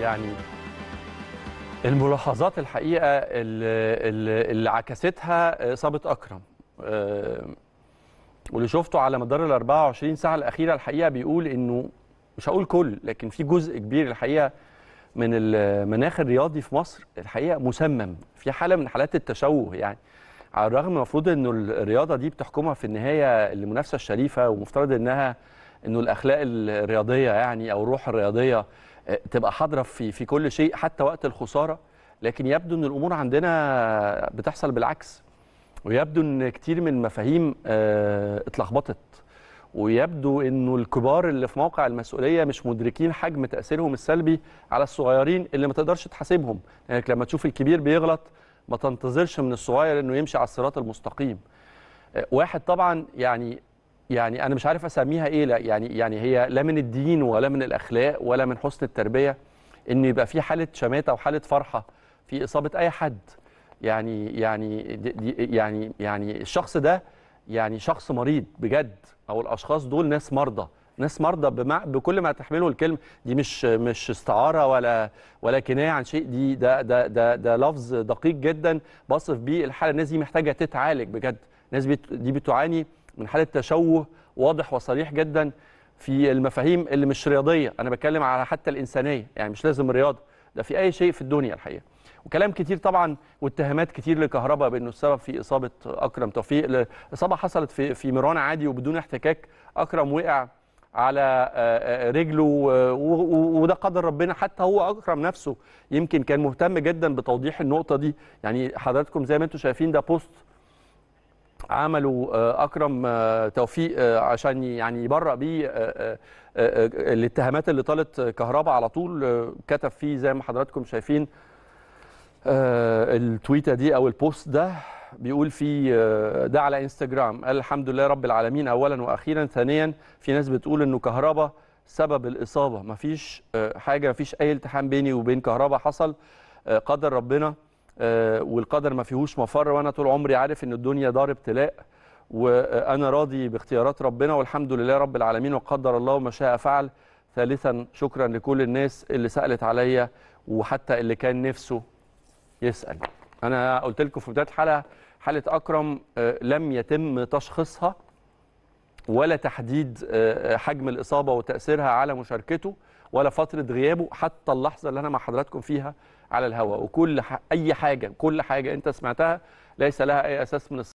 يعني الملاحظات الحقيقه اللي, اللي عكستها آه، صابت اكرم آه، واللي شفته على مدار ال 24 ساعه الاخيره الحقيقه بيقول انه مش هقول كل لكن في جزء كبير الحقيقه من المناخ الرياضي في مصر الحقيقه مسمم في حاله من حالات التشوه يعني على الرغم المفروض انه الرياضه دي بتحكمها في النهايه المنافسه الشريفه ومفترض انها انه الاخلاق الرياضيه يعني او الروح الرياضيه تبقى حاضره في في كل شيء حتى وقت الخساره لكن يبدو ان الامور عندنا بتحصل بالعكس ويبدو ان كتير من المفاهيم آه، اتلخبطت ويبدو انه الكبار اللي في موقع المسؤوليه مش مدركين حجم تاثيرهم السلبي على الصغيرين اللي ما تقدرش تحاسبهم لانك يعني لما تشوف الكبير بيغلط ما تنتظرش من الصغير انه يمشي على الصراط المستقيم آه، واحد طبعا يعني يعني انا مش عارف اسميها ايه لا يعني يعني هي لا من الدين ولا من الاخلاق ولا من حسن التربيه ان يبقى في حاله شماته وحاله فرحه في اصابه اي حد يعني يعني يعني يعني الشخص ده يعني شخص مريض بجد او الاشخاص دول ناس مرضى ناس مرضى بمع... بكل ما تحمله الكلمه دي مش مش استعاره ولا ولا كنايه عن شيء دي ده ده ده, ده لفظ دقيق جدا بصف بيه الحاله الناس دي محتاجه تتعالج بجد الناس دي بتعاني من حاله تشوه واضح وصريح جدا في المفاهيم اللي مش رياضيه انا بتكلم على حتى الانسانيه يعني مش لازم رياضه ده في اي شيء في الدنيا الحقيقه وكلام كتير طبعا واتهامات كتير لكهرباء بانه السبب في اصابه اكرم توفيق الاصابه حصلت في في ميران عادي وبدون احتكاك اكرم وقع على آه، آه، رجله وده قدر ربنا حتى هو اكرم نفسه يمكن كان مهتم جدا بتوضيح النقطه دي يعني حضراتكم زي ما انتم شايفين ده بوست عمله آه، اكرم آه، توفيق آه، عشان يعني يبرأ بيه الاتهامات اللي طالت كهربا على طول كتب فيه زي ما حضراتكم شايفين التويته دي او البوست ده بيقول في ده على انستجرام قال الحمد لله رب العالمين اولا واخيرا ثانيا في ناس بتقول انه كهربا سبب الاصابه مفيش حاجه مفيش اي التحام بيني وبين كهربا حصل قدر ربنا آه، والقدر ما فيهوش مفر وانا طول عمري عارف ان الدنيا دار ابتلاء وانا راضي باختيارات ربنا والحمد لله رب العالمين وقدر الله ما شاء فعل ثالثا شكرا لكل الناس اللي سالت عليا وحتى اللي كان نفسه يسال انا قلت لكم في بدايه الحلقه حاله اكرم آه، لم يتم تشخيصها ولا تحديد آه، آه، حجم الإصابة وتأثيرها على مشاركته ولا فترة غيابه حتى اللحظة اللي أنا مع حضراتكم فيها على الهواء وكل أي حاجة كل حاجة أنت سمعتها ليس لها أي أساس من الصحة